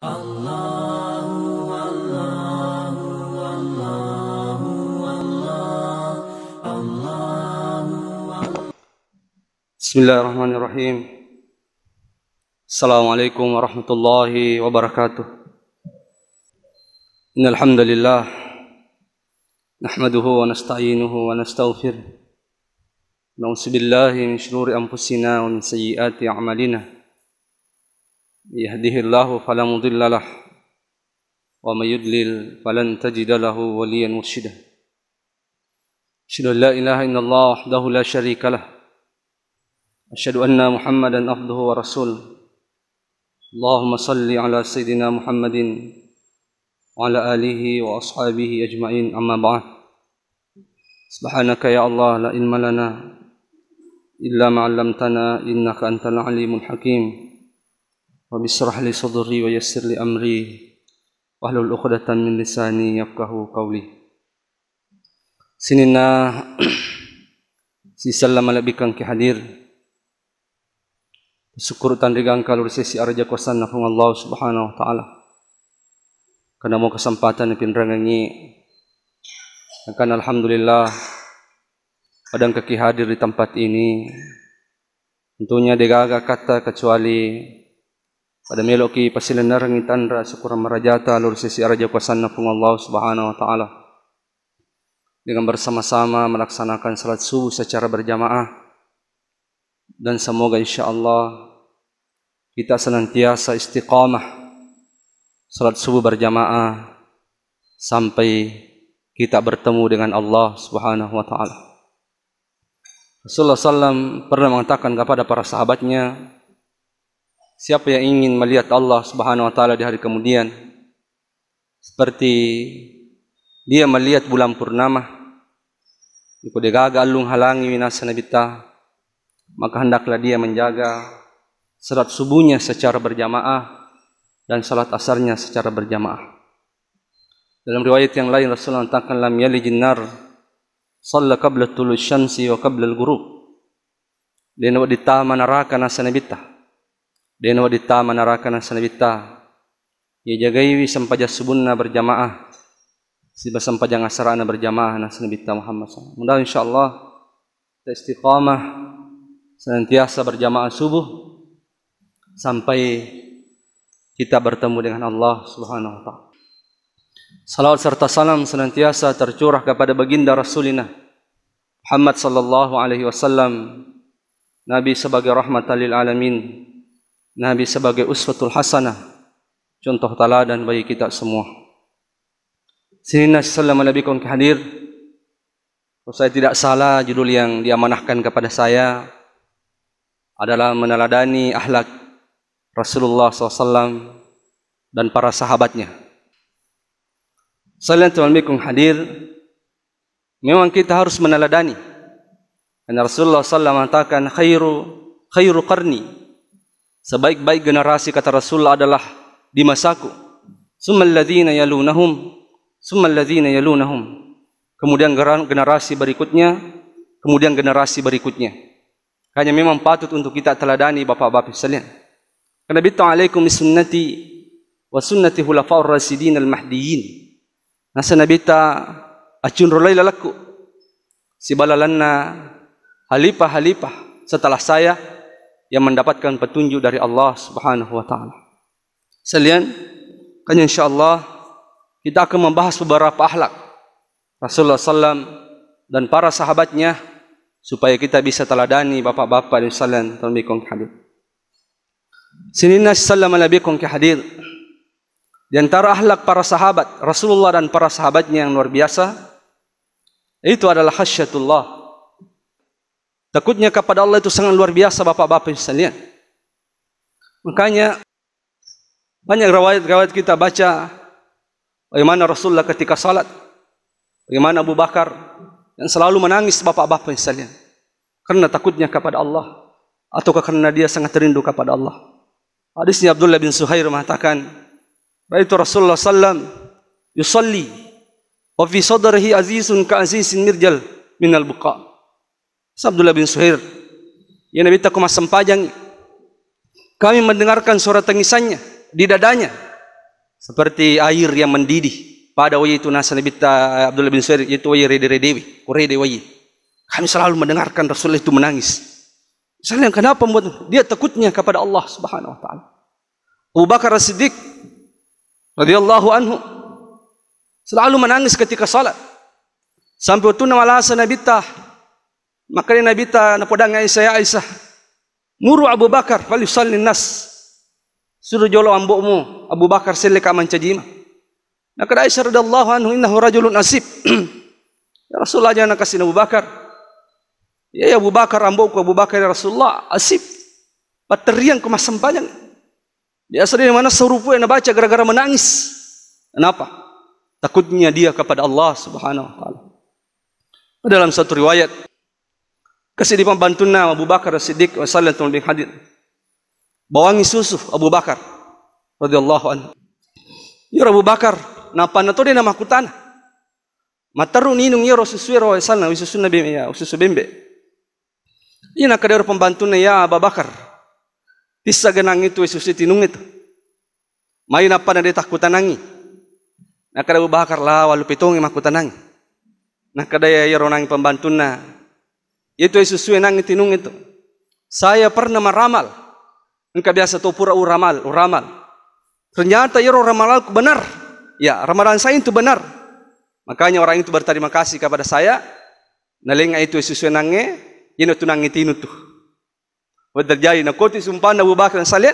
الله الله بسم الله الرحمن الرحيم السلام عليكم ورحمة الله وبركاته إن الحمد لله نحمده ونستعينه ونستغفره نعوذ بالله من شرور أنفسنا ومن سيئات أعمالنا يهده الله فلا مضل له ومن يضلل فلن تجد له وليا مرشدا أشهد أن لا إله إلا الله وحده لا شريك له أشهد أن محمدا عبده ورسوله اللهم صل على سيدنا محمد وعلى آله وأصحابه أجمعين أما بعد سبحانك يا الله لا علم لنا إلا ما علمتنا إنك أنت العليم الحكيم رب اشرح لي صدري ويسر amri امري واحلل عقدة من لساني يفقهوا قولي سننا si salam malabikan ki hadir syukur tandigang kalur sesi arja kuasa na kung Allah subhanahu wa ta'ala kana mo kesempatan ni pinrangangi kan alhamdulillah padang kaki hadir di tempat ini tentunya digaga kata kecuali pada melo ki pasilan narang itan ra syukur marajata alur sisi araja kuasa na Allah Subhanahu wa taala. Dengan bersama-sama melaksanakan salat subuh secara berjamaah dan semoga insyaallah kita senantiasa istiqamah salat subuh berjamaah sampai kita bertemu dengan Allah Subhanahu wa taala. Rasulullah sallam pernah mengatakan kepada para sahabatnya, siapa yang ingin melihat Allah Subhanahu wa taala di hari kemudian seperti dia melihat bulan purnama iko de gaga alung halangi winasa nabita maka hendaklah dia menjaga salat subuhnya secara berjamaah dan salat asarnya secara berjamaah dalam riwayat yang lain Rasulullah mengatakan lam yalijin nar salla qabla tulu syamsi wa qabla al-ghurub dia nak ditama neraka nasa nabita dia nama dita manarakan sanabita. Ia jagai sempaja subunna berjamaah. Siba sempaja ngasarana berjamaah na sanabita Muhammad SAW. Mudah insyaAllah. Kita istiqamah. Senantiasa berjamaah subuh. Sampai kita bertemu dengan Allah Subhanahu wa taala. Salawat serta salam senantiasa tercurah kepada baginda Rasulina Muhammad sallallahu alaihi wasallam Nabi sebagai rahmatan lil alamin Nabi sebagai uswatul hasanah contoh teladan bagi kita semua. Sini Nabi sallallahu alaihi wasallam hadir. Kalau saya tidak salah judul yang diamanahkan kepada saya adalah meneladani akhlak Rasulullah SAW dan para sahabatnya. Selain Assalamualaikum hadir. Memang kita harus meneladani. Dan Rasulullah SAW mengatakan khairu khairu qarni sebaik-baik generasi kata Rasul adalah di masaku. Summal yalu nahum, summal yalu nahum. Kemudian generasi berikutnya, kemudian generasi berikutnya. Hanya memang patut untuk kita teladani bapa-bapa. sekalian. Karena bitu alaikum sunnati wa sunnati khulafaur rasidin al mahdiyyin. Nasa nabita acun rulai lalaku. Si balalanna halipah halipah setelah saya yang mendapatkan petunjuk dari Allah Subhanahu wa taala. Sekalian, kan insyaallah kita akan membahas beberapa akhlak Rasulullah sallam dan para sahabatnya supaya kita bisa teladani bapak-bapak dan sekalian tarbiyah hadis. Sinina sallam alaikum ki hadir. Di antara akhlak para sahabat Rasulullah dan para sahabatnya yang luar biasa itu adalah khasyatullah. Takutnya kepada Allah itu sangat luar biasa bapak-bapak misalnya. Makanya banyak rawat-rawat kita baca bagaimana Rasulullah ketika salat bagaimana Abu Bakar yang selalu menangis bapak-bapak misalnya karena takutnya kepada Allah atau kerana dia sangat rindu kepada Allah. Hadisnya Abdullah bin Suhair mengatakan, "Baitu Rasulullah sallam yusalli wa fi sadrihi azizun ka azizin mirjal min al-buqa'." Abdullah bin Suhir. Ya Nabi tak kumas sempajang. Kami mendengarkan suara tangisannya di dadanya seperti air yang mendidih pada wajah itu nasa Nabi ta Abdullah bin Suhair itu wayi rede redewi kurede wajah. kami selalu mendengarkan Rasulullah itu menangis saya kenapa buat dia takutnya kepada Allah Subhanahu wa taala Abu Bakar Siddiq radhiyallahu anhu selalu menangis ketika salat sampai waktu nama Nabi ta maka Nabi nabita na podang ai saya Aisyah muru Abu Bakar fali salli nas suruh jolo ambokmu Abu Bakar selek aman cajima maka Aisyah radallahu anhu innahu rajulun asib ya Rasulullah jangan kasih Abu Bakar ya, ya Abu Bakar ambokku Abu Bakar ya Rasulullah asib Baterian ke masam panjang. Dia sering di mana serupu yang baca gara-gara menangis. Kenapa? Takutnya dia kepada Allah subhanahu wa ta'ala. Dalam satu riwayat, kesedihan pembantunya Abu Bakar Siddiq sallallahu alaihi wasallam hadir, bawangi susu Abu Bakar radhiyallahu anhu ya Abu Bakar napa na dia nama kutan mataru ninung ya Rasul suwi rawi sallallahu alaihi wasallam bimbe ya susu bimbe ina kadar pembantuna ya Abu Bakar tisa genang itu susu tinung itu mai napa na ditakutan nangi Nak ada Abu Bakar lah walau pitung emak kutanang. Nak ada ya ironang ya pembantuna lah. Itu yang sesuai nangit tinung itu. Saya pernah meramal. Engkau biasa tahu pura uramal, uramal. Ternyata ya ramal aku benar. Ya, ramalan saya itu benar. Makanya orang itu berterima kasih kepada saya. Nalenga itu sesuai nangge, ini ya tu nangit tinu tu. Wadar jai nak kuti sumpah na bubak dan salian.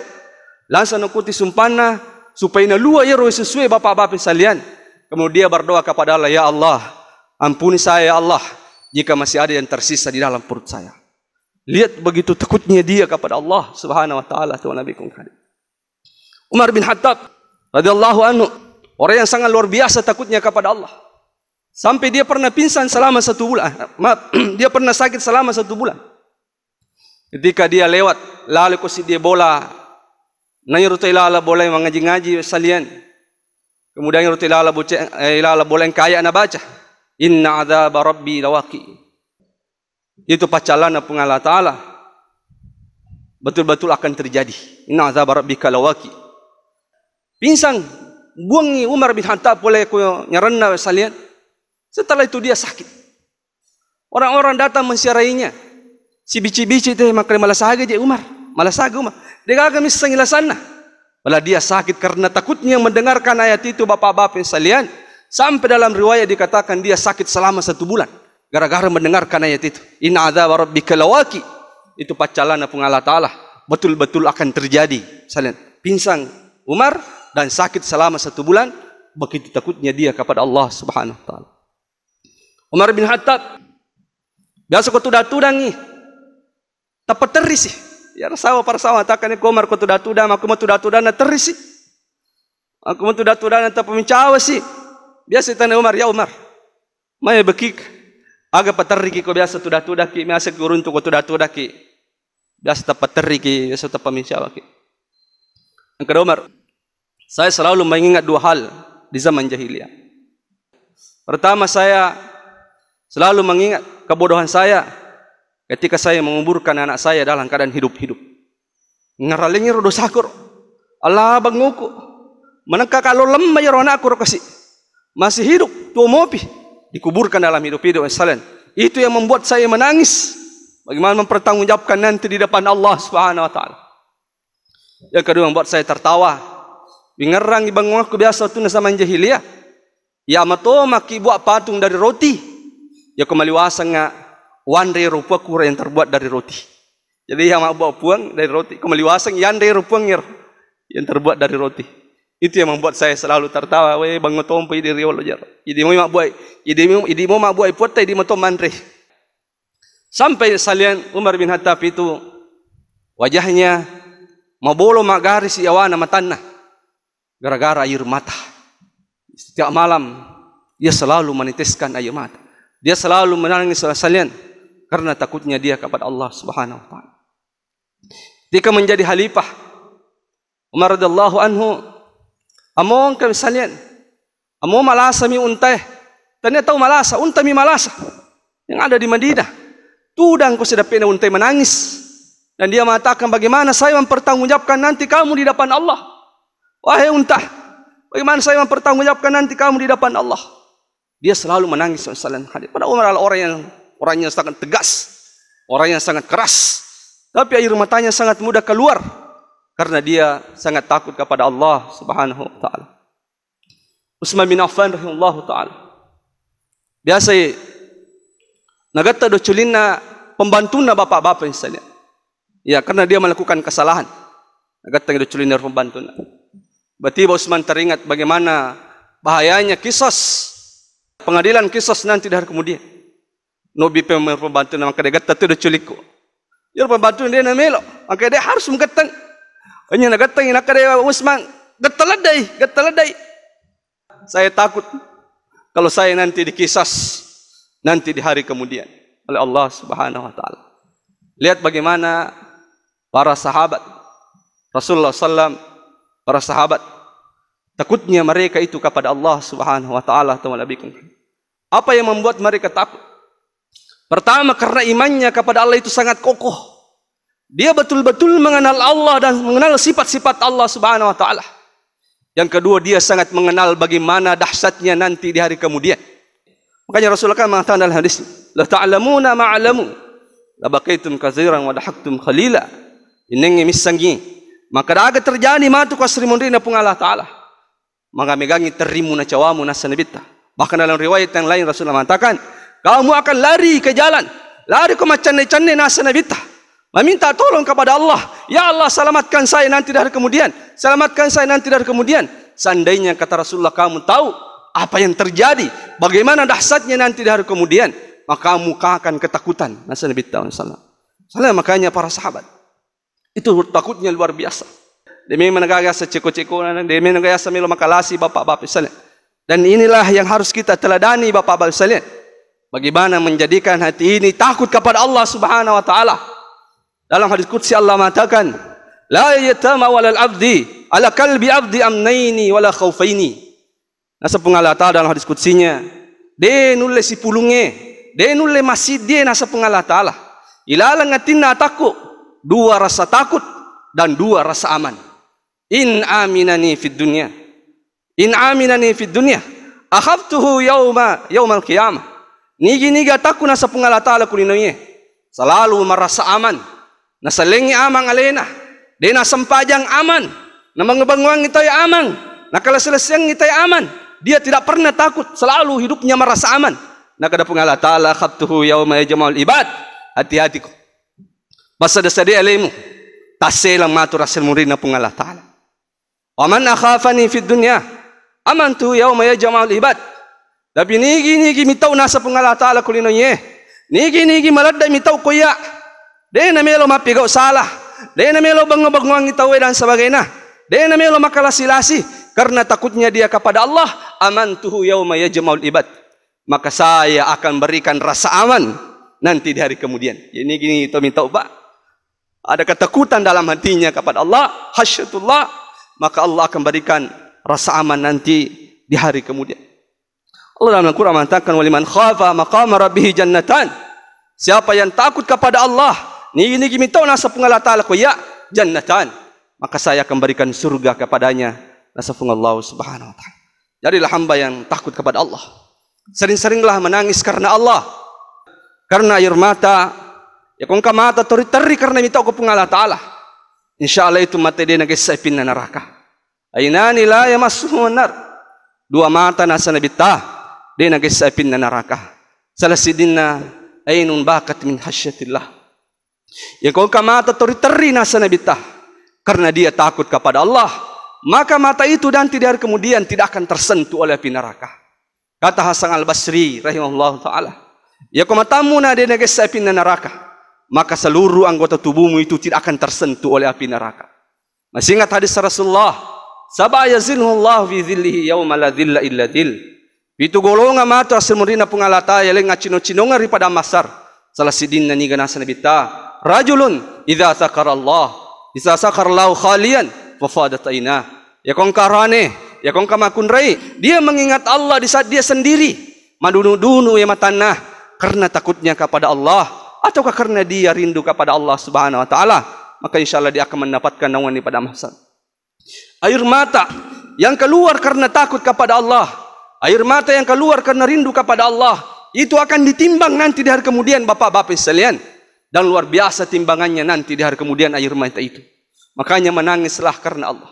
Langsung nak kuti sumpah na supaya na luar ya roh sesuai bapa bapa salian. Kemudian dia berdoa kepada Allah, Ya Allah, ampuni saya ya Allah jika masih ada yang tersisa di dalam perut saya. Lihat begitu takutnya dia kepada Allah Subhanahu wa taala Tuhan Nabi Kungkari. Umar bin Khattab radhiyallahu anhu orang yang sangat luar biasa takutnya kepada Allah. Sampai dia pernah pingsan selama satu bulan. Maaf, dia pernah sakit selama satu bulan. Ketika dia lewat, lalu kusi dia bola. Nayur ilala lala boleh mengaji-ngaji salian. Kemudian nayur eh, lala boleh kaya anak baca. Inna azab rabbi lawaqi. Itu pacalan apa Allah Ta'ala. Betul-betul akan terjadi. Inna azab rabbi kalawaqi. pingsan Buang Umar bin Hatta boleh kau nyerana salian. Setelah itu dia sakit. Orang-orang datang mensiarainya. Si bici-bici itu makanya malas saja je Umar. Malas saja Umar. Dia kagak misalnya sana. Malah dia sakit kerana takutnya mendengarkan ayat itu bapak-bapak yang salian. Sampai dalam riwayat dikatakan dia sakit selama satu bulan. Gara-gara mendengarkan ayat itu. Inna azab rabbi kelawaki. Itu pacalan apung Allah Ta'ala. Betul-betul akan terjadi. Salian. Pinsang Umar dan sakit selama satu bulan. Begitu takutnya dia kepada Allah Subhanahu Wa Umar bin Khattab. Biasa kau tudah tudang ni. Tapi teris sih. Ya rasawa para sawah. Takkan ni Umar kau tudah tudang. Aku mau tudah tudang na teris sih. Aku mau tudah tudang na tapi sih biasa tanya Umar, ya Umar, maya bekik, agak peteri ki, kau biasa tudah tudah ki, biasa turun tu kau tudah tudah ki, biasa tepat teri ki, biasa tepat minyak ki. Yang kedua Umar, saya selalu mengingat dua hal di zaman jahiliyah. Pertama saya selalu mengingat kebodohan saya ketika saya menguburkan anak saya dalam keadaan hidup-hidup. Ngeralingi rodo sakur, Allah bangguku, menengka kalau lemah ya rona aku rokasih masih hidup tua mopi dikuburkan dalam hidup hidup salen itu yang membuat saya menangis bagaimana mempertanggungjawabkan nanti di depan Allah Subhanahu wa taala yang kedua membuat saya tertawa mengerang di bangun aku biasa tu zaman jahiliyah ya mato maki buat patung dari roti ya kemaliwasa nga wandri rupa kura yang terbuat dari roti jadi yang mau buat puang dari roti kemaliwasa yang dari rupa yang terbuat dari roti itu yang membuat saya selalu tertawa. Wei bangun tuan pun jadi riwal ujar. Jadi mau mak buai. Jadi mau jadi mau mak buai puat tadi mau mandri. Sampai salian Umar bin Khattab itu wajahnya mau bolo mak garis iawan nama tanah. Gara-gara air mata. Setiap malam dia selalu meniteskan air mata. Dia selalu menangis salian karena takutnya dia kepada Allah Subhanahu wa taala. menjadi halipah Umar radhiallahu anhu Among, ang kamisalian. Among malasa mi untay. Tanya tahu malasa, unta mi malasa. Yang ada di Madinah. Tudang ko si Dapina untay menangis. Dan dia mengatakan bagaimana saya mempertanggungjawabkan nanti kamu di depan Allah. Wahai unta, bagaimana saya mempertanggungjawabkan nanti kamu di depan Allah. Dia selalu menangis. Misalnya, pada Umar adalah orang yang orang yang sangat tegas. Orang yang sangat keras. Tapi air matanya sangat mudah keluar karena dia sangat takut kepada Allah Subhanahu wa taala. Utsman bin Affan rahimallahu taala. Biasa nagatta do culinna pembantuna bapa-bapa misalnya. Ya, karena dia melakukan kesalahan. Nagatta do culinna pembantuna. Berarti Utsman teringat bagaimana bahayanya kisos pengadilan kisos nanti dari kemudian. Nobi pembantuna maka dia gatta do culiku. Dia ya, pembantuna dia namelo, maka dia harus mengetang hanya nak kata nak kata Usman geteledai, geteledai. Saya takut kalau saya nanti dikisas nanti di hari kemudian oleh Allah Subhanahu wa taala. Lihat bagaimana para sahabat Rasulullah sallam para sahabat takutnya mereka itu kepada Allah Subhanahu wa taala tawallabikum. Apa yang membuat mereka takut? Pertama karena imannya kepada Allah itu sangat kokoh dia betul-betul mengenal Allah dan mengenal sifat-sifat Allah Subhanahu wa taala. Yang kedua dia sangat mengenal bagaimana dahsyatnya nanti di hari kemudian. Makanya Rasulullah mengatakan dalam hadis, "La ta'lamuna ta ma'lamu, la baqaitum katsiran wa dahaktum khalila." Ini misangi. Maka dah agak terjadi matu kasrimundi na pengalah taala. Maka megangi terimu na cawamu na sanibita. Bahkan dalam riwayat yang lain Rasulullah mengatakan, "Kamu akan lari ke jalan, lari ke macam-macam na sanibita." meminta tolong kepada Allah. Ya Allah selamatkan saya nanti dari kemudian. Selamatkan saya nanti dari kemudian. Seandainya kata Rasulullah kamu tahu apa yang terjadi. Bagaimana dahsyatnya nanti dari kemudian. Maka kamu akan ketakutan. Masa Nabi Wasallam. Salah makanya para sahabat. Itu takutnya luar biasa. Demi menegaknya seceko-ceko. Demi menegaknya semilu makalasi bapak-bapak. Salah. Dan inilah yang harus kita teladani Bapak-bapak sekalian. Bagaimana menjadikan hati ini takut kepada Allah Subhanahu wa taala. Dalam hadis Qudsi Allah mengatakan, La yatama al abdi ala kalbi abdi amnaini wala khawfaini. Nasab sepengalah dalam hadis Qudsinya, De nule si pulunge, de nule masih dia nasa pengalah taala. Ilala ngatina takut, dua rasa takut dan dua rasa aman. In aminani fit dunya. In aminani fid dunya. Akhaftuhu yauma yaumal qiyamah. Nigi niga takut nasab pengalah lah kulinoye. Selalu merasa aman nasalingi amang alena di na sempajang aman na mengebanguang ito ay amang na kalasalasiang ito ay aman dia tidak pernah takut selalu hidupnya merasa aman na kada pengala ta'ala khabtuhu yawma yajamal ibad hati-hati ko basa da sadi alimu tasilang matur asil muri na pengala ta'ala wa man akhafani fi dunya aman tu yawma yajamal ibad tapi nigi nigi mitau nasa pengala ta'ala kulino ye nigi nigi maladda mitau koyak dia na melo mapigo salah. Dia na melo bengo-bengoang itawe dan sebagainya. Dia na melo makalasilasi karena takutnya dia kepada Allah aman tuhu yauma yajmaul ibad. Maka saya akan berikan rasa aman nanti di hari kemudian. Ya, ini gini to minta ubah. Ada ketakutan dalam hatinya kepada Allah, hasyatullah, maka Allah akan berikan rasa aman nanti di hari kemudian. Allah dalam Al-Quran mengatakan, وَلِمَنْ خَافَ مَقَامَ رَبِّهِ جَنَّتَانِ Siapa yang takut kepada Allah, ni ini gimintau nasa pengalat Allah ku ya jannatan maka saya akan berikan surga kepadanya nasa pengalau subhanahu wa taala jadilah hamba yang takut kepada Allah sering-seringlah menangis karena Allah karena air mata ya kong mata teri-teri karena minta ku pengalat Allah insyaallah itu mata dia nak sepin na neraka nila ya yamassuhu nar dua mata nasa nabi ta dia nak sepin na neraka salasidinna ainun bakat min hasyatillah Ya kau mata teri teri nasa karena dia takut kepada Allah. Maka mata itu dan tidak kemudian tidak akan tersentuh oleh api neraka. Kata Hasan Al Basri, rahimahullah taala. Ya kau matamu nadi negesi api neraka. Maka seluruh anggota tubuhmu itu tidak akan tersentuh oleh api neraka. Masih ingat hadis Rasulullah. Sabah yazinhu Allah fi dhillihi yawma illa dhil. Itu golongan mata asal murina pengalata yang ngacino-cino ngari pada masar. Salah sidin nani ganasa nabita rajulun idza sakara Allah idza sakara Allah khalian wa fadat aina ya kong karane ya kong kamakun rai dia mengingat Allah di saat dia sendiri madunu dunu ya matanah karena takutnya kepada Allah ataukah karena dia rindu kepada Allah Subhanahu wa taala maka insyaallah dia akan mendapatkan naungan di padang mahsyar air mata yang keluar karena takut kepada Allah air mata yang keluar karena rindu kepada Allah itu akan ditimbang nanti di hari kemudian bapak-bapak sekalian -bapak dan luar biasa timbangannya nanti di hari kemudian air mata itu. Makanya menangislah karena Allah.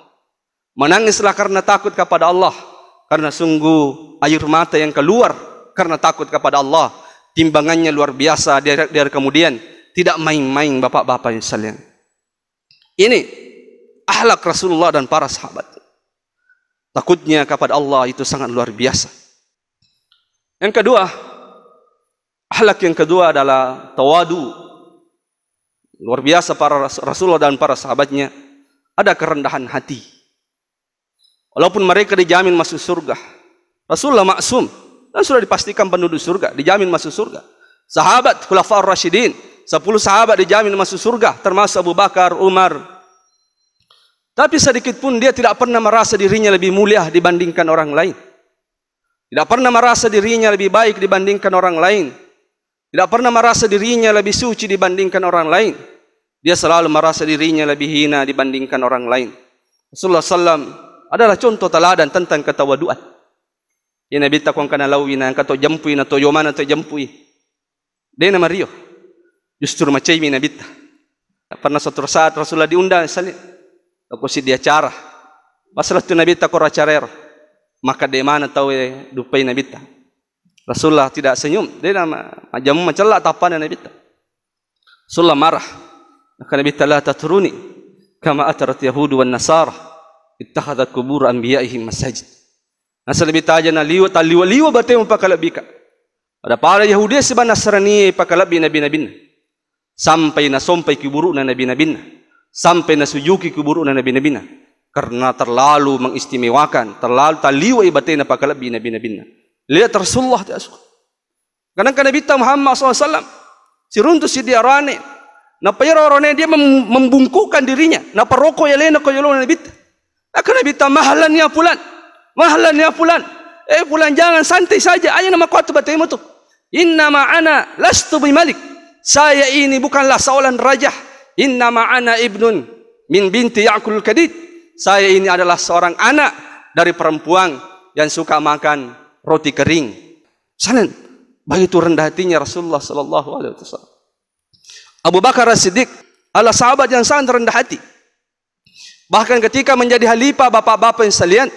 Menangislah karena takut kepada Allah. Karena sungguh air mata yang keluar karena takut kepada Allah. Timbangannya luar biasa di hari, di hari kemudian. Tidak main-main bapak-bapak misalnya. Ini ahlak Rasulullah dan para sahabat. Takutnya kepada Allah itu sangat luar biasa. Yang kedua, ahlak yang kedua adalah tawadu luar biasa para Rasulullah dan para sahabatnya ada kerendahan hati walaupun mereka dijamin masuk surga Rasulullah maksum dan sudah dipastikan penduduk surga dijamin masuk surga sahabat khulafah rasyidin 10 sahabat dijamin masuk surga termasuk Abu Bakar, Umar tapi sedikit pun dia tidak pernah merasa dirinya lebih mulia dibandingkan orang lain tidak pernah merasa dirinya lebih baik dibandingkan orang lain tidak pernah merasa dirinya lebih suci dibandingkan orang lain. Dia selalu merasa dirinya lebih hina dibandingkan orang lain. Rasulullah SAW adalah contoh teladan tentang ketawaduan. Ya Nabi tak kong kena lawi na kato jampui na to yoman to jempui. Dia nama Rio. Justru macam ini Nabi tak. Pernah satu saat Rasulullah diundang salih. Aku si dia cara. Masalah tu Nabi tak kora carer. Maka dia mana tahu ya dupai Nabi tak. Rasulullah tidak senyum. Dia nama jamu macam lah tapan Nabi tak. Rasulullah marah. Maka Nabi telah taturuni, kama atarat Yahudu wan Nasara ittakhadhat qubur anbiya'ihim masajid. Nasa Nabi taja na liwa taliwa liwa liwa bate Ada para Yahudi seban Nasrani pakalabi Nabi Nabi. Sampai na sompai kuburu na Nabi Nabi. Sampai na sujuki kuburu na Nabi Nabi. Karena terlalu mengistimewakan, terlalu taliwa ibate na pakalabi Nabi Nabi. Lihat Rasulullah dia suka. Kadang-kadang Nabi Muhammad SAW, si runtuh si diarani, Napa yo roro ne dia membungkukkan dirinya. Napa roko ya lena ko yolo nabi. Aku nabi ta mahalan ya ah, pulan. Mahalan ya fulan. Eh pulan jangan santai saja. Ayo nama kuat batu imut. In nama ana lastu bi malik. Saya ini bukanlah seorang raja. In nama ana ibnun min binti yaqul kadid. Saya ini adalah seorang anak dari perempuan yang suka makan roti kering. Bagi tu rendah hatinya Rasulullah sallallahu alaihi wasallam. Abu Bakar As-Siddiq adalah sahabat yang sangat rendah hati. Bahkan ketika menjadi halifah bapa-bapa yang salian,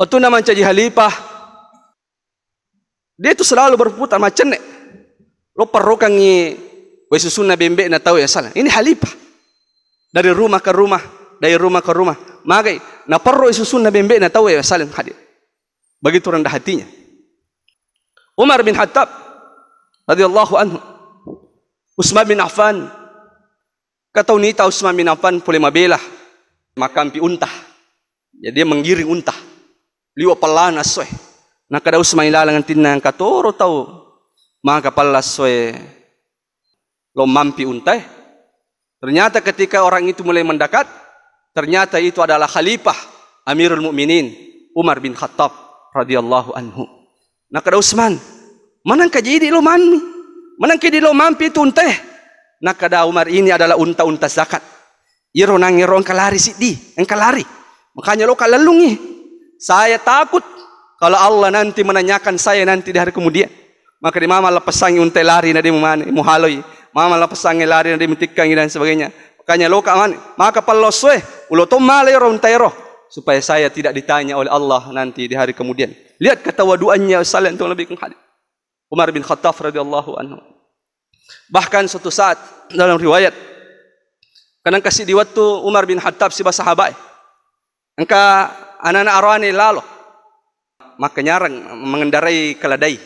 waktu nama menjadi halifah, dia itu selalu berputar macam ni. Lo perrokang ni, wesu sunnah nak tahu ya salah. Ini halifah. Dari rumah ke rumah, dari rumah ke rumah. Makai nak perro isu sunnah nak tahu ya salah hadir. Begitu rendah hatinya. Umar bin Khattab, radhiyallahu anhu, Usman bin Affan. Kata tahu Usman bin Affan boleh mabelah. Makan pi unta. Jadi ya, dia menggiring unta. Liwa pelan aswe. Nak kada Usman ilah dengan tina yang kata oro tau. Maka pala aswe. Lo mampi unta. Ternyata ketika orang itu mulai mendekat. Ternyata itu adalah khalifah. Amirul Mukminin Umar bin Khattab. radhiyallahu anhu. Nak kada Usman. Manang kajidi lo mani menangki di lo mampi tu unta nak ada Umar ini adalah unta-unta zakat iro nang iro engka lari si di engka lari makanya lo kalalungi saya takut kalau Allah nanti menanyakan saya nanti di hari kemudian maka di mama sangi unta lari nadi mumani muhaloi mama lepas sangi lari nadi mentikangi dan sebagainya makanya lo kaman maka pelosoe ulo to malai ro unta iro supaya saya tidak ditanya oleh Allah nanti di hari kemudian lihat kata waduannya sallallahu alaihi lebih hadis Umar bin Khattab radhiyallahu anhu. Bahkan suatu saat dalam riwayat kanan kasih di waktu Umar bin Khattab si sahabat. Engka anana arani lalo. Maka nyarang mengendarai keledai.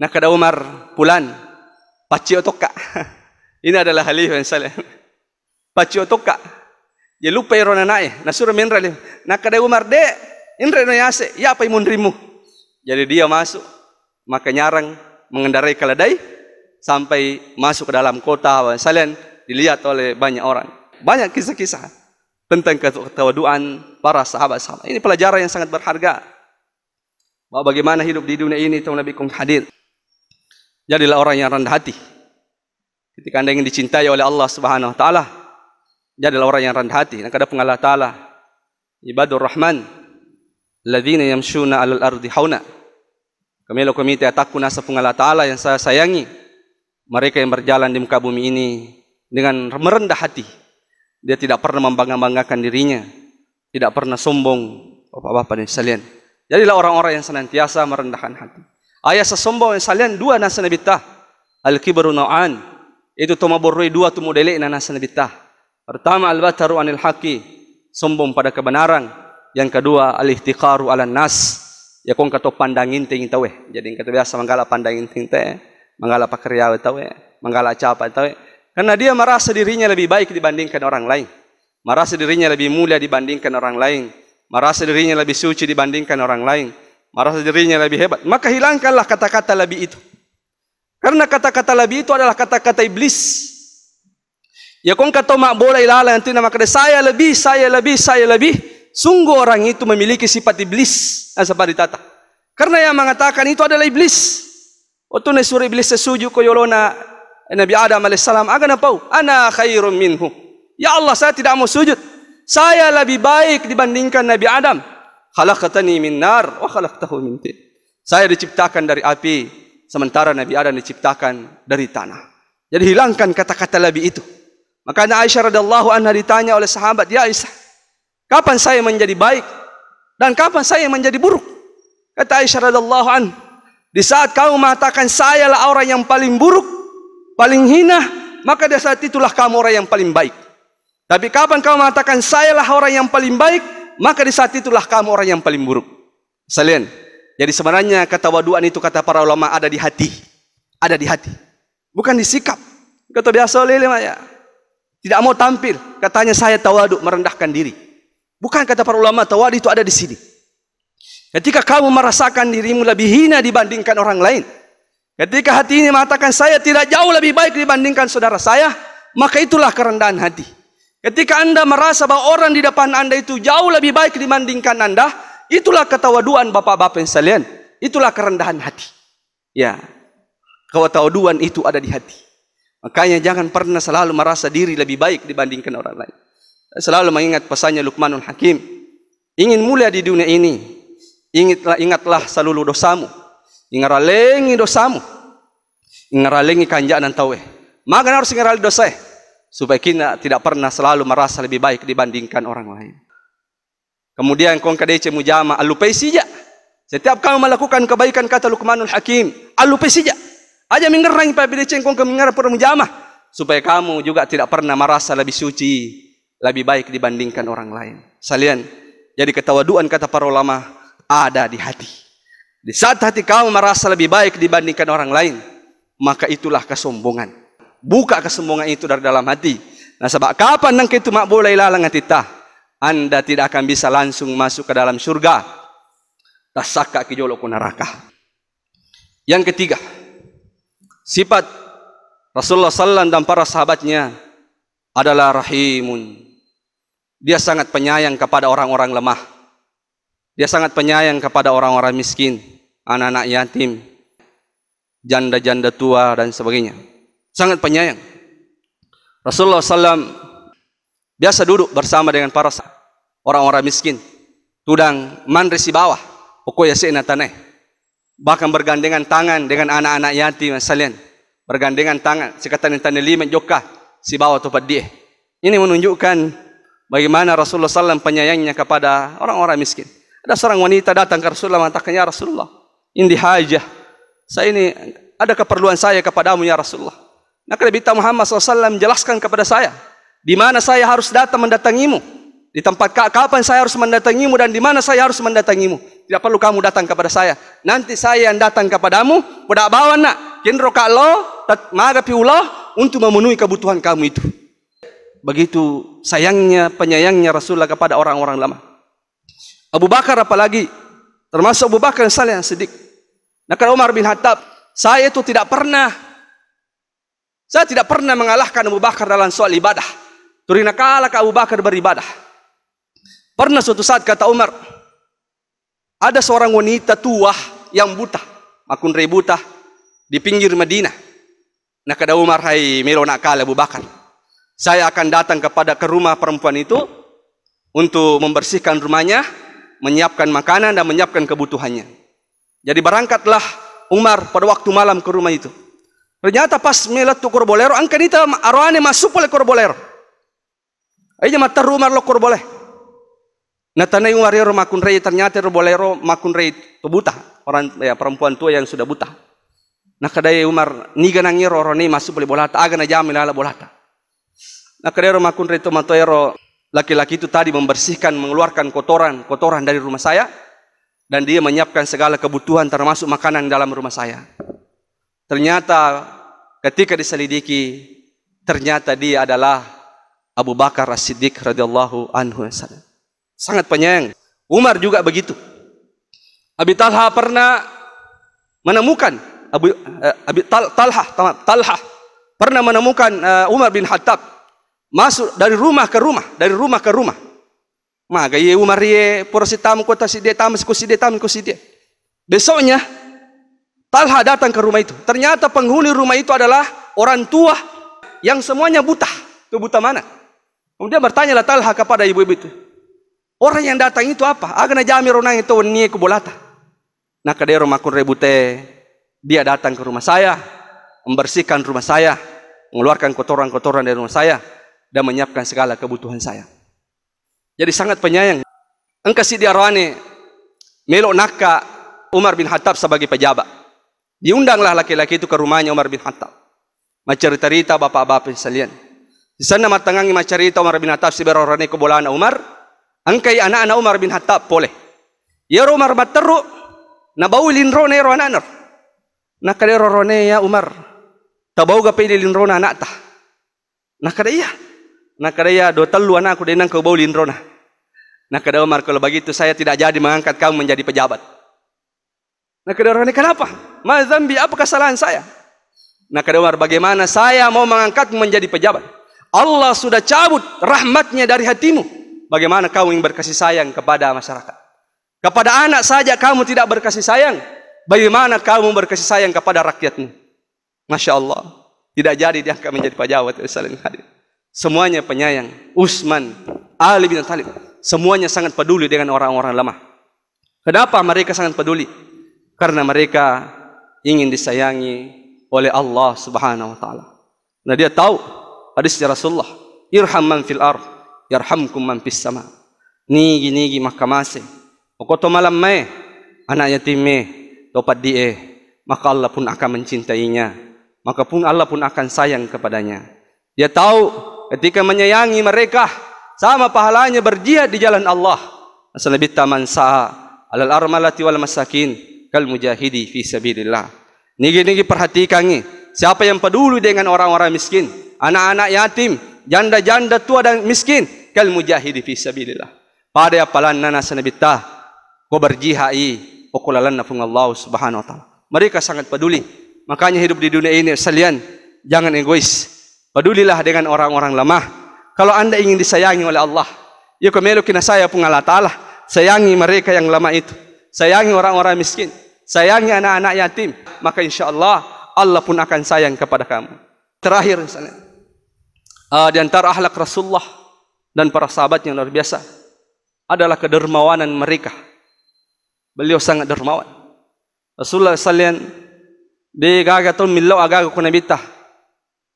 Nak ada Umar pulan paci otokka. Ini adalah hal yang salah. Paci otokka. Ya lupa irona naik. Nah suruh minra Nah kada Umar de inra no yase. Ya apa imun rimu. Jadi dia masuk maka nyarang mengendarai keledai sampai masuk ke dalam kota Salian dilihat oleh banyak orang. Banyak kisah-kisah tentang ketawaduan para sahabat-sahabat. Ini pelajaran yang sangat berharga. Bahawa bagaimana hidup di dunia ini, Tuhan Nabi Kung hadir. Jadilah orang yang rendah hati. Ketika anda ingin dicintai oleh Allah Subhanahu Wa Taala, jadilah orang yang rendah hati. Dan kadang pun Allah Ta'ala, Ibadur Rahman, Ladhina yamshuna alal ardi hauna. Kami lo kami tiada takut nasa pengalat Allah yang saya sayangi. Mereka yang berjalan di muka bumi ini dengan merendah hati. Dia tidak pernah membangga dirinya. Tidak pernah sombong. Bapak-bapak dan salian. Jadilah orang-orang yang senantiasa merendahkan hati. Ayah sesombong yang salian dua nasa Nabi Tah. Al-Kibaru Na'an. Itu Tuma Borui dua tu modelik na nasa Nabi Tah. Pertama Al-Bataru Anil Haki. Sombong pada kebenaran. Yang kedua Al-Ihtiqaru Alan nas ya kong kato pandangin ting tawe eh. jadi kata biasa manggala pandangin ting te eh. manggala pakarya tawe eh. manggala capa tawe karena dia merasa dirinya lebih baik dibandingkan orang lain merasa dirinya lebih mulia dibandingkan orang lain merasa dirinya lebih suci dibandingkan orang lain merasa dirinya lebih hebat maka hilangkanlah kata-kata lebih itu karena kata-kata lebih itu adalah kata-kata iblis ya kong kato mak boleh lalai nanti nama kata saya lebih saya lebih saya lebih sungguh orang itu memiliki sifat iblis eh, asapa ditata. Karena yang mengatakan itu adalah iblis. Waktu ni suri iblis sesuju ko yolona Nabi Adam AS. Aga na pau. Ana khairun minhu. Ya Allah saya tidak mau sujud. Saya lebih baik dibandingkan Nabi Adam. Khalaqatani min nar wa khalaqtahu min tin. Saya diciptakan dari api. Sementara Nabi Adam diciptakan dari tanah. Jadi hilangkan kata-kata lebih itu. Makanya Aisyah radhiallahu anha ditanya oleh sahabat. Ya Aisyah. Kapan saya menjadi baik dan kapan saya menjadi buruk? Kata Aisyah radhiallahu an. Di saat kamu mengatakan saya lah orang yang paling buruk, paling hina, maka di saat itulah kamu orang yang paling baik. Tapi kapan kamu mengatakan saya lah orang yang paling baik, maka di saat itulah kamu orang yang paling buruk. Selain, Jadi sebenarnya kata waduan itu kata para ulama ada di hati. Ada di hati. Bukan di sikap. Kata biasa lele ya. Tidak mau tampil. Katanya saya tawaduk merendahkan diri. Bukan kata para ulama tawadu itu ada di sini. Ketika kamu merasakan dirimu lebih hina dibandingkan orang lain. Ketika hati ini mengatakan saya tidak jauh lebih baik dibandingkan saudara saya. Maka itulah kerendahan hati. Ketika anda merasa bahawa orang di depan anda itu jauh lebih baik dibandingkan anda. Itulah ketawaduan bapak-bapak yang sekalian. Itulah kerendahan hati. Ya. Ketawaduan itu ada di hati. Makanya jangan pernah selalu merasa diri lebih baik dibandingkan orang lain selalu mengingat pesannya Luqmanul Hakim. Ingin mulia di dunia ini, ingatlah, ingatlah seluruh dosamu. Ingatlah lengi dosamu. Ingatlah lengi kanjaan dan tawih. Maka harus ingatlah dosa. Eh, supaya kita tidak pernah selalu merasa lebih baik dibandingkan orang lain. Kemudian kong kadece mujama alupai sija. Setiap kamu melakukan kebaikan kata Luqmanul Hakim, alupai sija. Aja mengerang pada kadece kong kemengerang pada mujama. Supaya kamu juga tidak pernah merasa lebih suci lebih baik dibandingkan orang lain. Salian, jadi ketawaduan kata para ulama ada di hati. Di saat hati kamu merasa lebih baik dibandingkan orang lain, maka itulah kesombongan. Buka kesombongan itu dari dalam hati. Nah, sebab kapan nang itu mak boleh lalang kita? Anda tidak akan bisa langsung masuk ke dalam surga. Tasaka kijoloku neraka. Yang ketiga, sifat Rasulullah Sallallahu Alaihi Wasallam dan para sahabatnya adalah rahimun dia sangat penyayang kepada orang-orang lemah. Dia sangat penyayang kepada orang-orang miskin, anak-anak yatim, janda-janda tua dan sebagainya. Sangat penyayang. Rasulullah SAW biasa duduk bersama dengan para orang-orang miskin. Tudang manresi bawah. Pokoknya si tanah. Bahkan bergandengan tangan dengan anak-anak yatim salian. Bergandengan tangan. Si kata tanah lima joka. Si bawah tu tempat dia. Ini menunjukkan bagaimana Rasulullah SAW penyayangnya kepada orang-orang miskin. Ada seorang wanita datang ke Rasulullah mengatakan, Ya Rasulullah, ini hajah. Saya ini ada keperluan saya kepadamu, Ya Rasulullah. Maka Nabi Muhammad SAW menjelaskan kepada saya, di mana saya harus datang mendatangimu. Di tempat kapan saya harus mendatangimu dan di mana saya harus mendatangimu. Tidak perlu kamu datang kepada saya. Nanti saya yang datang kepadamu. Budak bawa nak. Kendro kak lo. Magapi ulo. Untuk memenuhi kebutuhan kamu itu begitu sayangnya penyayangnya Rasulullah kepada orang-orang lama. Abu Bakar apalagi termasuk Abu Bakar yang saling sedik. Nah Umar bin Khattab saya itu tidak pernah saya tidak pernah mengalahkan Abu Bakar dalam soal ibadah. Turina kala ke Abu Bakar beribadah. Pernah suatu saat kata Umar ada seorang wanita tua yang buta makun ributa di pinggir Madinah. Nah Umar hai melo nak Abu Bakar. Saya akan datang kepada ke rumah perempuan itu untuk membersihkan rumahnya, menyiapkan makanan dan menyiapkan kebutuhannya. Jadi berangkatlah Umar pada waktu malam ke rumah itu. Ternyata pas melihat tu korbolero, itu arwahnya masuk oleh korbolero. Aja mata rumah lo korboleh. Natanai Umar ya makun rei ternyata korbolero makun rei buta orang ya, perempuan tua yang sudah buta. Nah kadai Umar niga nangiro ni masuk oleh bolata agana jamin ala bolata. Nah, kerana rumah kun rito matoero laki-laki itu tadi membersihkan, mengeluarkan kotoran, kotoran dari rumah saya dan dia menyiapkan segala kebutuhan termasuk makanan dalam rumah saya. Ternyata ketika diselidiki, ternyata dia adalah Abu Bakar As-Siddiq radhiyallahu anhu. Sangat penyayang. Umar juga begitu. Abi Talha pernah menemukan Abu, uh, Abi Tal, Talha, Talha pernah menemukan uh, Umar bin Khattab masuk dari rumah ke rumah, dari rumah ke rumah. Maka gaya Umar ye, eh, porosi tamu kota si dia tamu, kusi dia tamu, kusi dia. Besoknya, Talha datang ke rumah itu. Ternyata penghuni rumah itu adalah orang tua yang semuanya buta. Itu buta mana? Kemudian bertanya lah Talha kepada ibu-ibu itu. Orang yang datang itu apa? Agar jami ronang itu niye kubolata. Nah kadai rumah aku rebute, dia datang ke rumah saya, membersihkan rumah saya, mengeluarkan kotoran-kotoran dari rumah saya, dan menyiapkan segala kebutuhan saya. Jadi sangat penyayang. Engkau si dia rohani melok naka Umar bin Khattab sebagai pejabat. Diundanglah laki-laki itu ke rumahnya Umar bin Khattab. Macam cerita bapak-bapak sekalian. Di sana martangangi macam cerita Umar bin Khattab si berorani ke bola Umar. Angkai anak-anak Umar bin Khattab boleh. Ya Umar bateru na bau linro ne ro anak. Na kare ro ya Umar. Tak Tabau gape linro na anak tah. Na kare iya. Ya. Nah kadaya dua luana aku dengan kau bawulin rona. Nak kadaya Omar kalau begitu saya tidak jadi mengangkat kamu menjadi pejabat. Nak kadaya orang ini kenapa? Mazambi apa kesalahan saya? Nak kadaya Omar bagaimana saya mau mengangkat menjadi pejabat? Allah sudah cabut rahmatnya dari hatimu. Bagaimana kamu ingin berkasih sayang kepada masyarakat? Kepada anak saja kamu tidak berkasih sayang. Bagaimana kamu berkasih sayang kepada rakyatmu? Masya Allah. Tidak jadi dia akan menjadi pejabat. Assalamualaikum semuanya penyayang. Usman, Ali bin Talib, semuanya sangat peduli dengan orang-orang lemah. Kenapa mereka sangat peduli? Karena mereka ingin disayangi oleh Allah Subhanahu wa taala. Nah dia tahu hadis Rasulullah, "Irham man fil ardh, yarhamkum man fis sama." Nigi nigi mahkamase. Oko to malam mai, anak yatim mai, dapat dia. maka Allah pun akan mencintainya. Maka pun Allah pun akan sayang kepadanya. Dia tahu ketika menyayangi mereka sama pahalanya berjihad di jalan Allah asalabi taman sa alal armalati wal masakin kal mujahidi fi sabilillah nigi-nigi perhatikan ni siapa yang peduli dengan orang-orang miskin anak-anak yatim janda-janda tua dan miskin kal mujahidi fi sabilillah pada apalan nana sanabi ta ko berjihad i okulalanna fung Allah subhanahu wa taala mereka sangat peduli makanya hidup di dunia ini salian jangan egois Padulilah dengan orang-orang lemah. Kalau anda ingin disayangi oleh Allah, ya kemelukina saya pun Allah Ta'ala. Sayangi mereka yang lemah itu. Sayangi orang-orang miskin. Sayangi anak-anak yatim. Maka insya Allah, Allah pun akan sayang kepada kamu. Terakhir misalnya. Uh, di antara ahlak Rasulullah dan para sahabat yang luar biasa adalah kedermawanan mereka. Beliau sangat dermawan. Rasulullah sallallahu alaihi wasallam di gagatul millau agagu kunabita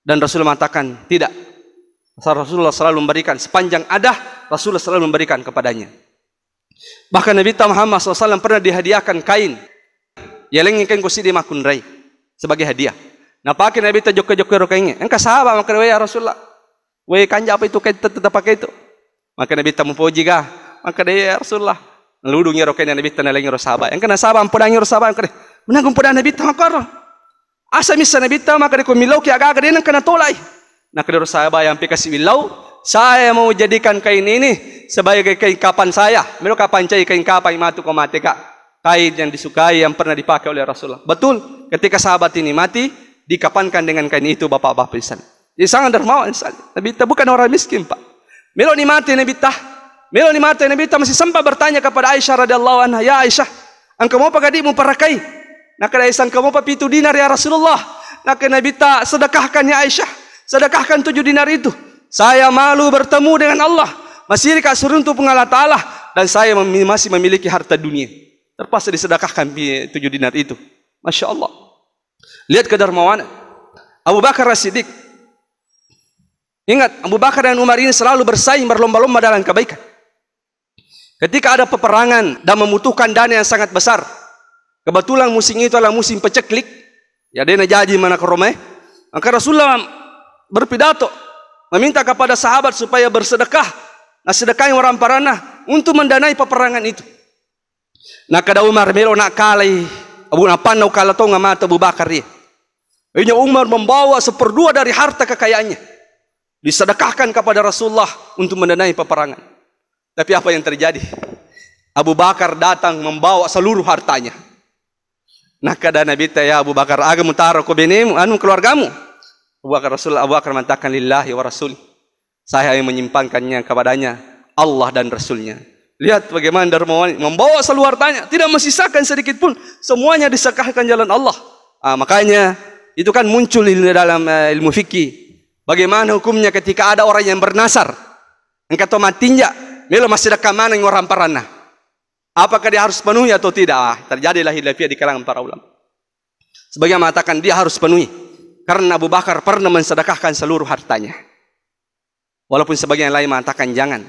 dan Rasul mengatakan tidak. Rasulullah selalu memberikan sepanjang ada Rasulullah selalu memberikan kepadanya. Bahkan Nabi Muhammad SAW pernah dihadiahkan kain yang ingin kau sidi makun rai sebagai hadiah. Nah pakai Nabi tu joker joker rokainya. Engkau sahaba makan wayar Rasulullah. Wayar kanja apa itu kain tetap pakai itu. Maka Nabi tak mempuji ga. Maka dia ya Rasulullah. Ludungnya rokainya Nabi tak nalingi rosabah. Engkau nasabah ampunangi rosabah. Engkau menanggung pada Nabi tak makar. Asa misa na bitaw maka di kumilaw kaya kena ang nak Nakaliru saya bayang pika si milaw, saya mau jadikan kain ini sebagai kain kapan saya. Melo kapan cai kain kapan yang matu kau mati kak. Kain yang disukai yang pernah dipakai oleh Rasulullah. Betul. Ketika sahabat ini mati, dikapankan dengan kain itu bapak-bapak di sana. Jadi sangat dermawan. Nabi Ta bukan orang miskin pak. Melo ni mati Nabi Ta. Melo ni mati Nabi Ta masih sempat bertanya kepada Aisyah radhiyallahu anha. Ya Aisyah, engkau mau pakai dimu perakai? Nak kena isang kamu apa itu dinar ya Rasulullah. Nak kena bita sedekahkan ya Aisyah. Sedekahkan tujuh dinar itu. Saya malu bertemu dengan Allah. Masih di suruh untuk pengalat Allah. Dan saya masih memiliki harta dunia. Terpaksa disedekahkan tujuh dinar itu. Masya Allah. Lihat ke kedermawanan. Abu Bakar Rasidik. Ingat, Abu Bakar dan Umar ini selalu bersaing berlomba-lomba dalam kebaikan. Ketika ada peperangan dan membutuhkan dana yang sangat besar, Kebetulan musim itu adalah musim peceklik. Ya dia nak jadi mana ke Romai. Maka Rasulullah berpidato. Meminta kepada sahabat supaya bersedekah. Nah sedekah yang orang parana. Untuk mendanai peperangan itu. Nah kada Umar melo nak kalai. Abu Napan nak kalah tau ngamat Abu Bakar dia. Ini Umar membawa seperdua dari harta kekayaannya. Disedekahkan kepada Rasulullah untuk mendanai peperangan. Tapi apa yang terjadi? Abu Bakar datang membawa seluruh hartanya. Nak kada Nabi taya Abu Bakar agamu taraku binimu anu keluargamu. Abu Bakar Rasul Abu Bakar mantakan lillahi wa rasul. Saya yang menyimpangkannya kepadanya Allah dan Rasulnya. Lihat bagaimana dermawan membawa seluruh hartanya tidak menyisakan sedikit pun semuanya disekahkan jalan Allah. Ah, makanya itu kan muncul di dalam eh, ilmu fikih. Bagaimana hukumnya ketika ada orang yang bernasar? Engkau tomat tinja, melo masih ada kamana yang orang parana. Apakah dia harus penuhi atau tidak? Ah, terjadilah hilafiyah di kalangan para ulama. Sebagian mengatakan dia harus penuhi. Karena Abu Bakar pernah mensedekahkan seluruh hartanya. Walaupun sebagian lain mengatakan jangan.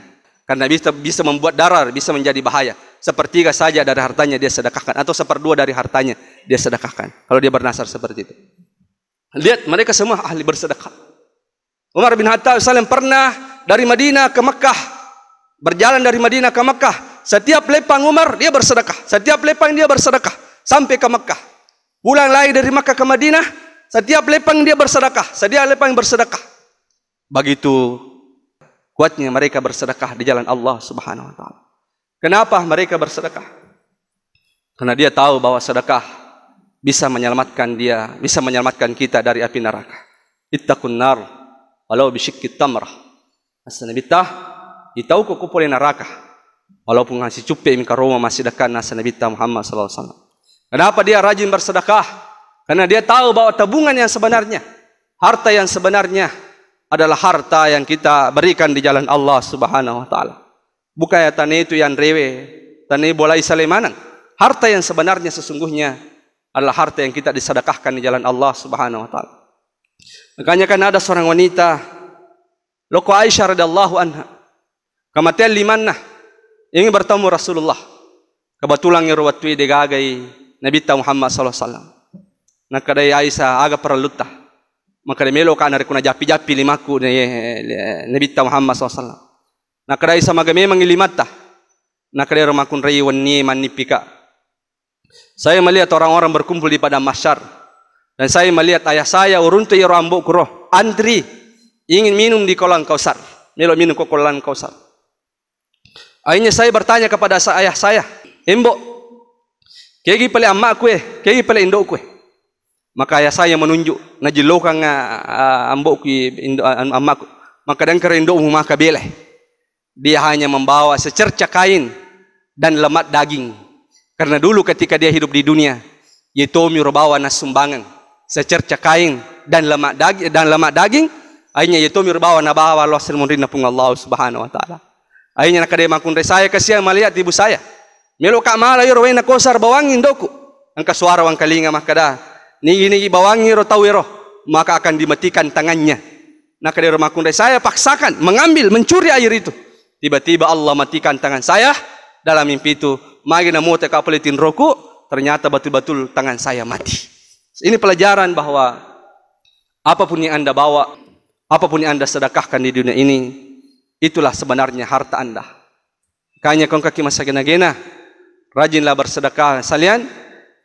Karena bisa, bisa membuat darar, bisa menjadi bahaya. Sepertiga saja dari hartanya dia sedekahkan. Atau seperdua dari hartanya dia sedekahkan. Kalau dia bernasar seperti itu. Lihat mereka semua ahli bersedekah. Umar bin Khattab salim pernah dari Madinah ke Mekah. Berjalan dari Madinah ke Mekah. Setiap lepang Umar dia bersedekah. Setiap lepang dia bersedekah sampai ke Mekah. Pulang lagi dari Mekah ke Madinah, setiap lepang dia bersedekah. Setiap lepang bersedekah. Begitu kuatnya mereka bersedekah di jalan Allah Subhanahu wa taala. Kenapa mereka bersedekah? Karena dia tahu bahwa sedekah bisa menyelamatkan dia, bisa menyelamatkan kita dari api neraka. Ittaqun nar walau bisyikkit tamrah. As-sanabita itau kukupulin neraka. Walaupun masih cupik mika rumah masih dekat nasa Nabi Muhammad sallallahu alaihi wasallam. Kenapa dia rajin bersedekah? Karena dia tahu bahawa tabungan yang sebenarnya, harta yang sebenarnya adalah harta yang kita berikan di jalan Allah Subhanahu wa taala. Bukan ya tani itu yang rewe, tani bola isalemanan. Harta yang sebenarnya sesungguhnya adalah harta yang kita disedekahkan di jalan Allah Subhanahu wa taala. Makanya kan ada seorang wanita Loko Aisyah radhiallahu anha. Kamatel limannah ingin bertemu Rasulullah. Kebetulan yang ruwatui digagai Nabi Ta Muhammad Sallallahu Alaihi Wasallam. Nak kadai Aisyah agak peralutah. Maka dia melo kan ada kuna japi japi lima ku eh, eh, Nabi Muhammad Sallallahu Alaihi Wasallam. Nak kadai sama gemi mengilimata. Nak kadai rumah kun rayu wani manipika. Saya melihat orang-orang berkumpul di pada masyar dan saya melihat ayah saya urun tu rambut kuro antri ingin minum di kolam kausar. Melo minum ke kolam kausar. Akhirnya saya bertanya kepada ayah saya, Embo, kegi pelik amak kue, eh, kegi pelik induk kue. Eh? Maka ayah saya menunjuk, naji lokang uh, ambok kue, induk, uh, ah, amak kue. Maka dan kera induk maka bileh. Dia hanya membawa secerca kain dan lemak daging. Karena dulu ketika dia hidup di dunia, Yitomi rubawa nas sumbangan. Secerca kain dan lemak daging, dan lemak daging, akhirnya Yitomi rubawa nabawa Allah s.w.t. Allah Taala. Ainya nak dia makun saya kasihan melihat ibu saya. Melo kak malai yo rawai nak kosar bawangin doku. Angka suara wang kelinga mah kada. Ni ini bawangi ro tau ro maka akan dimatikan tangannya. Nak dia makun saya paksakan mengambil mencuri air itu. Tiba-tiba Allah matikan tangan saya dalam mimpi itu. Mari namu tak apelitin roku ternyata betul-betul tangan saya mati. Ini pelajaran bahawa apapun yang anda bawa, apapun yang anda sedekahkan di dunia ini, Itulah sebenarnya harta anda. Kanya kong kaki masa gena-gena, rajinlah bersedekah salian,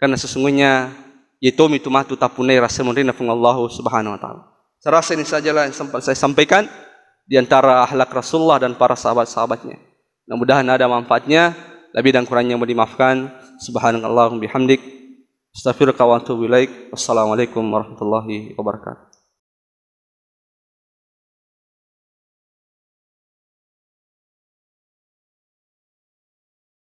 karena sesungguhnya itu mitu matu tapunai rasa murni Allah subhanahu wa ta'ala. Serasa rasa ini sajalah yang sempat saya sampaikan di antara ahlak Rasulullah dan para sahabat-sahabatnya. Mudah-mudahan ada manfaatnya, lebih dan kurangnya mohon dimaafkan. Subhanallah, wa bihamdik. Astaghfirullah wa atubu ilaik. Wassalamualaikum warahmatullahi wabarakatuh.